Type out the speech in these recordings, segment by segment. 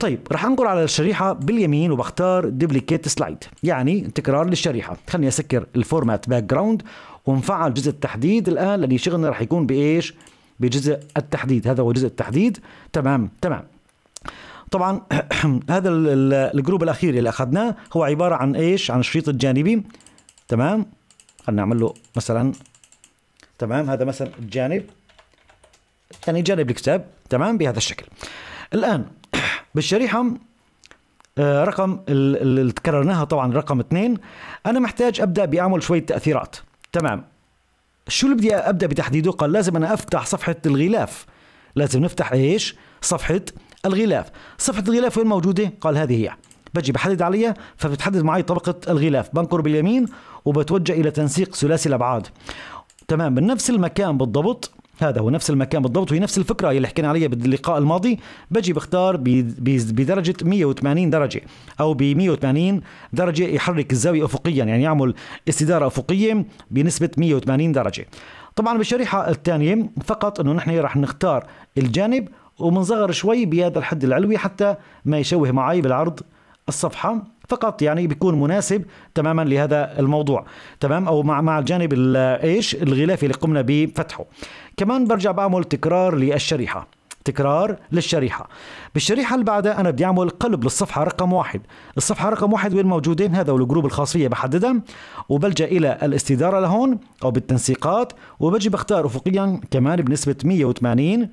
طيب رح انقر على الشريحه باليمين وبختار ديبليكيت سلايد يعني تكرار للشريحه خليني اسكر الفورمات باك جراوند ونفعل جزء التحديد الان لان شغلنا رح يكون بايش بجزء التحديد هذا هو جزء التحديد تمام تمام طبعا هذا الجروب الاخير اللي اخذناه هو عباره عن ايش عن الشريط الجانبي تمام خلينا نعمل له مثلا تمام هذا مثلا الجانب يعني جانب الكتاب تمام بهذا الشكل الان بالشريحه آه، رقم اللي تكررناها طبعا رقم اثنين انا محتاج ابدا باعمل شويه تاثيرات تمام شو اللي بدي ابدا بتحديده قال لازم انا افتح صفحه الغلاف لازم نفتح ايش صفحه الغلاف صفحه الغلاف وين موجوده قال هذه هي بجي بحدد عليها فبتحدد معي طبقه الغلاف بنقر باليمين وبتوجه الى تنسيق ثلاثي الابعاد تمام من نفس المكان بالضبط هذا هو نفس المكان بالضبط وهي نفس الفكره اللي حكينا عليها باللقاء الماضي بجي بختار بدرجه 180 درجه او ب 180 درجه يحرك الزاويه افقيا يعني يعمل استداره افقيه بنسبه 180 درجه طبعا بالشريحه الثانيه فقط انه نحن رح نختار الجانب ومنصغر شوي بهذا الحد العلوي حتى ما يشوه معي بالعرض الصفحه فقط يعني بيكون مناسب تماما لهذا الموضوع تمام او مع مع الجانب ايش الغلاف اللي قمنا بفتحه كمان برجع بعمل تكرار للشريحه تكرار للشريحة بالشريحة اللي بعدها أنا بدي أعمل قلب للصفحة رقم واحد الصفحة رقم واحد وين موجودين هذا والجروب الخاص فيها بحددها وبلجأ إلى الاستدارة لهون أو بالتنسيقات وبجي بختار أفقيا كمان بنسبة 180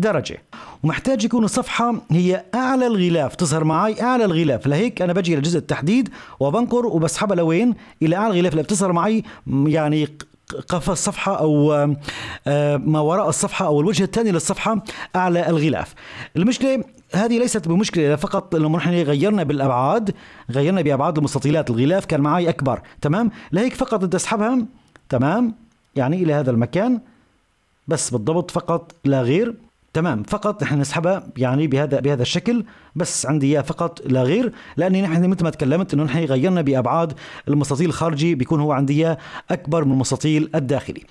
درجة ومحتاج يكون الصفحة هي أعلى الغلاف تظهر معي أعلى الغلاف لهيك أنا بجي لجزء التحديد وبنقر وبسحبها لوين إلى أعلى الغلاف اللي بتظهر معي يعني قفا الصفحة أو آه، ما وراء الصفحة أو الوجه الثاني للصفحة أعلى الغلاف المشكلة هذه ليست بمشكلة فقط لما نحن غيرنا بالأبعاد غيرنا بأبعاد المستطيلات الغلاف كان معي أكبر تمام لهيك فقط بدي أسحبها تمام يعني إلى هذا المكان بس بالضبط فقط لا غير تمام فقط نحن نسحبها يعني بهذا بهذا الشكل بس عندي اياه فقط لا غير لاني نحن مثل ما تكلمت انه نحن غيرنا بابعاد المستطيل الخارجي بيكون هو عندي اياه اكبر من المستطيل الداخلي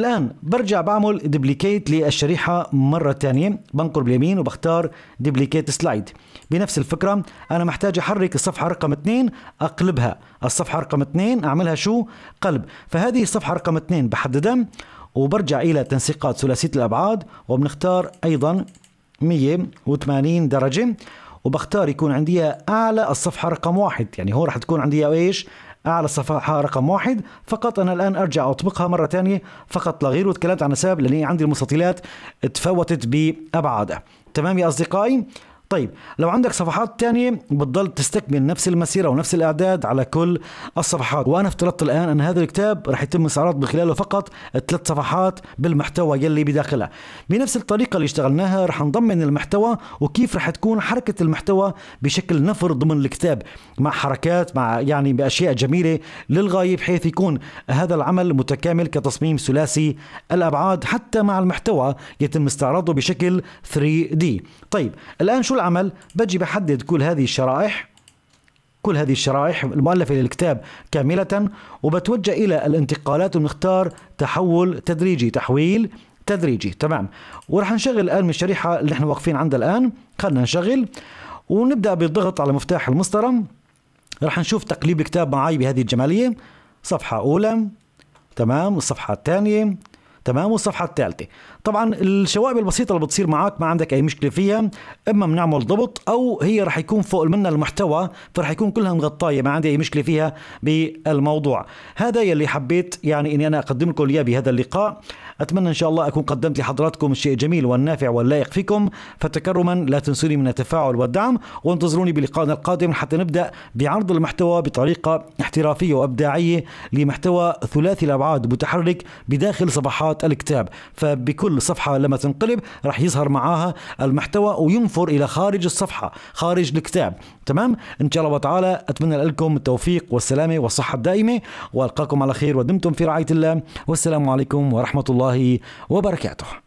الان برجع بعمل ديبليكيت للشريحه مره ثانيه بنقر باليمين وبختار ديبليكيت سلايد بنفس الفكره انا محتاج احرك الصفحه رقم 2 اقلبها الصفحه رقم 2 اعملها شو قلب فهذه الصفحه رقم 2 بحددها وبرجع إلى تنسيقات ثلاثية الأبعاد وبنختار أيضا 180 درجة وبختار يكون عندي أعلى الصفحة رقم واحد يعني هون رح تكون عندي إيش أعلى الصفحة رقم واحد فقط أنا الآن أرجع أطبقها مرة ثانية فقط غير وتكلمت عن السبب لأني عندي المستطيلات تفوتت بأبعادها تمام يا أصدقائي طيب لو عندك صفحات تانية بتضل تستكمل نفس المسيرة ونفس الأعداد على كل الصفحات وأنا افترضت الآن أن هذا الكتاب رح يتم استعراض من خلاله فقط ثلاث صفحات بالمحتوى يلي بداخلها بنفس الطريقة اللي اشتغلناها رح نضمن المحتوى وكيف رح تكون حركة المحتوى بشكل نفر ضمن الكتاب مع حركات مع يعني بأشياء جميلة للغاية بحيث يكون هذا العمل متكامل كتصميم ثلاثي الأبعاد حتى مع المحتوى يتم استعراضه بشكل 3D طيب الآن شو العمل بجي بحدد كل هذه الشرائح كل هذه الشرائح المؤلفة للكتاب كاملة وبتوجه إلى الانتقالات ونختار تحول تدريجي تحويل تدريجي تمام ورح نشغل الآن من الشريحة اللي احنا واقفين عندها الآن خلنا نشغل ونبدأ بالضغط على مفتاح المسطرة رح نشوف تقليب كتاب معي بهذه الجمالية صفحة أولى تمام الصفحة الثانية تمام والصفحه الثالثه طبعا الشوائب البسيطه اللي بتصير معك ما عندك اي مشكله فيها اما بنعمل ضبط او هي رح يكون فوق منا المحتوى فرح يكون كلها مغطايه ما عندي اي مشكله فيها بالموضوع هذا يلي حبيت يعني اني انا اقدم لكم اياه بهذا اللقاء اتمنى ان شاء الله اكون قدمت لحضراتكم الشيء الجميل والنافع واللائق فيكم فتكرما لا تنسوني من التفاعل والدعم وانتظروني بلقائنا القادم حتى نبدا بعرض المحتوى بطريقه احترافيه وابداعيه لمحتوى ثلاثي الابعاد متحرك بداخل صفحات صفحات الكتاب فبكل صفحة لما تنقلب راح يظهر معاها المحتوى وينفر إلى خارج الصفحة خارج الكتاب تمام إن شاء الله وتعالى أتمنى لكم التوفيق والسلامة والصحة الدائمة وألقاكم على خير ودمتم في رعاية الله والسلام عليكم ورحمة الله وبركاته